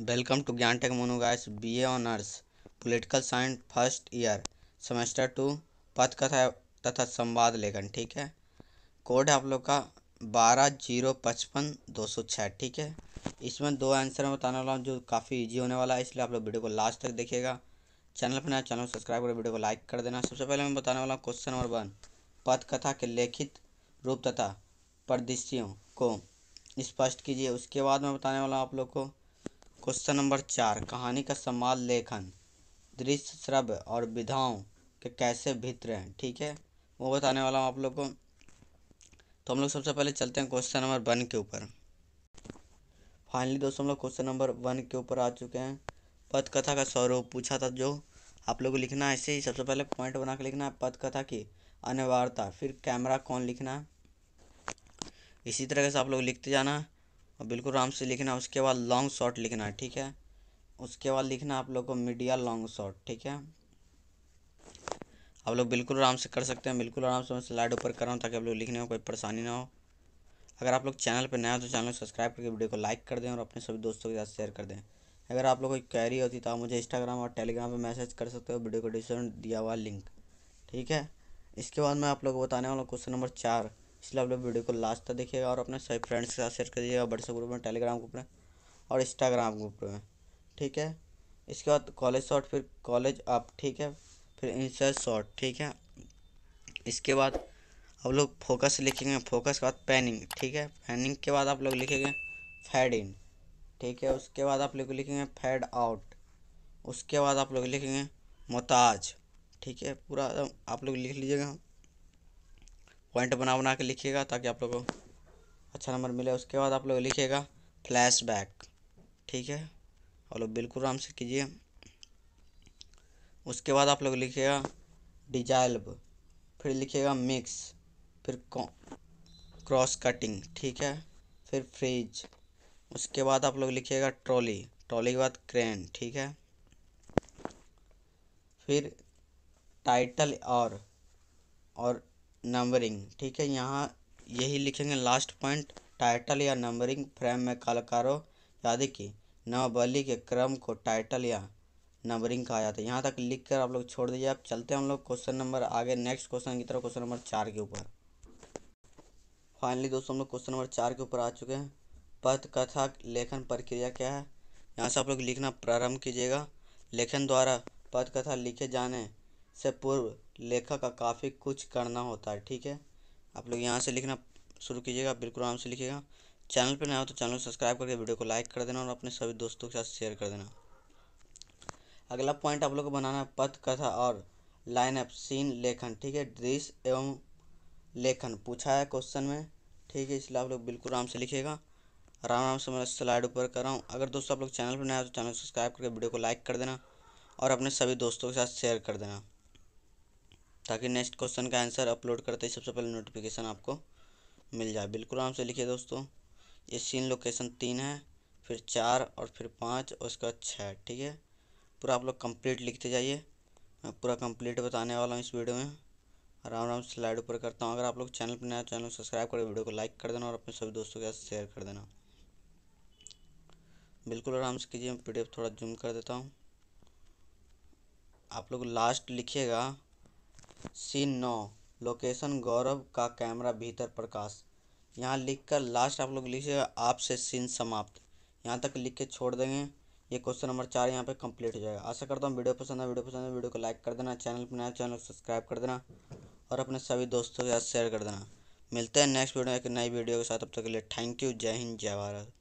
welcome to Gyan tech Monu B A honours political science first year semester two पथ कथा तथा संवाद लेखन ठीक है कोड आप लोग का बारह जीरो पचपन दो सौ छः ठीक है इसमें दो आंसर मैं बताने वाला हूँ जो काफ़ी इजी होने वाला है इसलिए आप लोग वीडियो को लास्ट तक देखिएगा चैनल पर नया चैनल सब्सक्राइब करें वीडियो को लाइक कर देना सबसे पहले मैं बताने वाला हूँ क्वेश्चन नंबर वन पथकथा के लिखित रूप तथा परदृश्यों को स्पष्ट कीजिए उसके बाद मैं बताने वाला हूँ आप लोग को क्वेश्चन नंबर चार कहानी का समाल लेखन दृश्य श्रव्य और विधाओं के कैसे भित्र हैं ठीक है वो बताने वाला हूँ आप लोग को तो हम लोग सबसे पहले चलते हैं क्वेश्चन नंबर वन के ऊपर फाइनली दोस्तों हम लोग क्वेश्चन नंबर वन के ऊपर आ चुके हैं कथा का स्वरूप पूछा था जो आप लोग लिखना है ऐसे ही सबसे पहले पॉइंट बना के लिखना है कथा की अनिवार्यता फिर कैमरा कौन लिखना है इसी तरह से आप लोग लिखते जाना और बिल्कुल आराम से लिखना उसके बाद लॉन्ग शॉट लिखना ठीक है उसके बाद लिखना आप लोग को मीडिया लॉन्ग शॉट ठीक है आप लोग बिल्कुल आराम से कर सकते हैं बिल्कुल आराम से मैं स्लाइड ऊपर कर रहा हूँ ताकि आप लोग लिखने में कोई परेशानी ना हो अगर आप लोग चैनल पर नया हो तो चैनल को सब्सक्राइब करके वीडियो को लाइक कर दें और अपने सभी दोस्तों के साथ शेयर कर दें अगर आप लोग कोई क्वेरी होती तो आप मुझे इंस्टाग्राम और टेलीग्राम पर मैसेज कर सकते हो वीडियो को डिस्क्रिप्शन दिया हुआ लिंक ठीक है इसके बाद मैं आप लोग को बताने वाला क्वेश्चन नंबर चार इसलिए आप लोग वीडियो को लास्ट तक देखिएगा और अपने सभी फ्रेंड्स के साथ शेयर कर दीजिएगा व्हाट्सएप ग्रुप में टेलीग्राम ग्रुप में और इंस्टाग्राम ग्रुप में ठीक है इसके बाद कॉलेज शॉर्ट फिर कॉलेज अप ठीक है फिर इंसर्ट शॉर्ट ठीक है इसके बाद आप लोग फोकस लिखेंगे फोकस के बाद पैनिंग ठीक है पैनिंग के बाद आप लोग लिखेंगे फेड इन ठीक है उसके बाद आप लोग लिखेंगे फेड आउट उसके बाद आप लोग लिखेंगे मोताज ठीक है पूरा आप लोग लिख लीजिएगा पॉइंट बना बना के लिखिएगा ताकि आप लोग को अच्छा नंबर मिले उसके बाद आप लोग लिखिएगा फ्लैश बैक ठीक है और लोग बिल्कुल आराम से कीजिए उसके बाद आप लोग लिखिएगा डिजाइल्ब फिर लिखिएगा मिक्स फिर क्रॉस कटिंग ठीक है फिर फ्रिज उसके बाद आप लोग लिखिएगा ट्रॉली ट्रॉली के बाद क्रेन ठीक है फिर टाइटल और और नंबरिंग ठीक है यहाँ यही लिखेंगे लास्ट पॉइंट टाइटल या नंबरिंग फ्रेम में कलाकारों यादि की नवाबली के क्रम को टाइटल या नंबरिंग कहा जाता है यहाँ तक लिख कर आप लोग छोड़ दीजिए आप चलते हैं हम लोग क्वेश्चन नंबर आगे नेक्स्ट क्वेश्चन की तरफ क्वेश्चन नंबर चार के ऊपर फाइनली दोस्तों हम लोग क्वेश्चन नंबर चार के ऊपर आ चुके हैं कथा लेखन प्रक्रिया क्या है यहाँ से आप लोग लिखना प्रारंभ कीजिएगा लेखन द्वारा कथा लिखे जाने से पूर्व लेखक का काफ़ी कुछ करना होता है ठीक है आप लोग यहाँ से लिखना शुरू कीजिएगा बिल्कुल आराम से लिखिएगा चैनल पर नया हो तो चैनल को सब्सक्राइब करके वीडियो को लाइक कर देना और अपने सभी दोस्तों के साथ शेयर कर देना अगला पॉइंट आप लोग को बनाना है पथ कथा और लाइन अप सीन लेखन ठीक है दृश्य एवं लेखन पूछा है क्वेश्चन में ठीक है इसलिए आप लोग बिल्कुल आराम से लिखिएगा आराम आराम से मैं स्लाइड ऊपर कर रहा हूँ अगर दोस्तों आप लोग चैनल पर नया हो तो चैनल सब्सक्राइब करके वीडियो को लाइक कर देना और अपने सभी दोस्तों के साथ शेयर कर देना ताकि नेक्स्ट क्वेश्चन का आंसर अपलोड करते ही सबसे पहले नोटिफिकेशन आपको मिल जाए बिल्कुल आराम से लिखिए दोस्तों ये सीन लोकेशन तीन है फिर चार और फिर पाँच और उसका छः ठीक है पूरा आप लोग कंप्लीट लिखते जाइए मैं पूरा कंप्लीट बताने वाला हूँ इस वीडियो में आराम आराम स्लाइड ऊपर करता हूँ अगर आप लोग चैनल पर नया चैनल सब्सक्राइब करें वीडियो को लाइक कर देना और अपने सभी दोस्तों के साथ शेयर कर देना बिल्कुल आराम से कीजिए मैं पी थोड़ा जूम कर देता हूँ आप लोग लास्ट लिखिएगा सीन नौ लोकेशन गौरव का कैमरा भीतर प्रकाश यहाँ लिख कर लास्ट आप लोग लिखिएगा आपसे सीन समाप्त यहाँ तक लिख के छोड़ देंगे ये क्वेश्चन नंबर चार यहाँ पे कंप्लीट हो जाएगा आशा करता हूँ वीडियो पसंद है वीडियो पसंद है वीडियो को लाइक कर देना चैनल पर नया चैनल को सब्सक्राइब कर देना और अपने सभी दोस्तों के साथ शेयर कर देना मिलते हैं नेक्स्ट वीडियो एक नई वीडियो के साथ अब तक के लिए थैंक यू जय हिंद जय भारत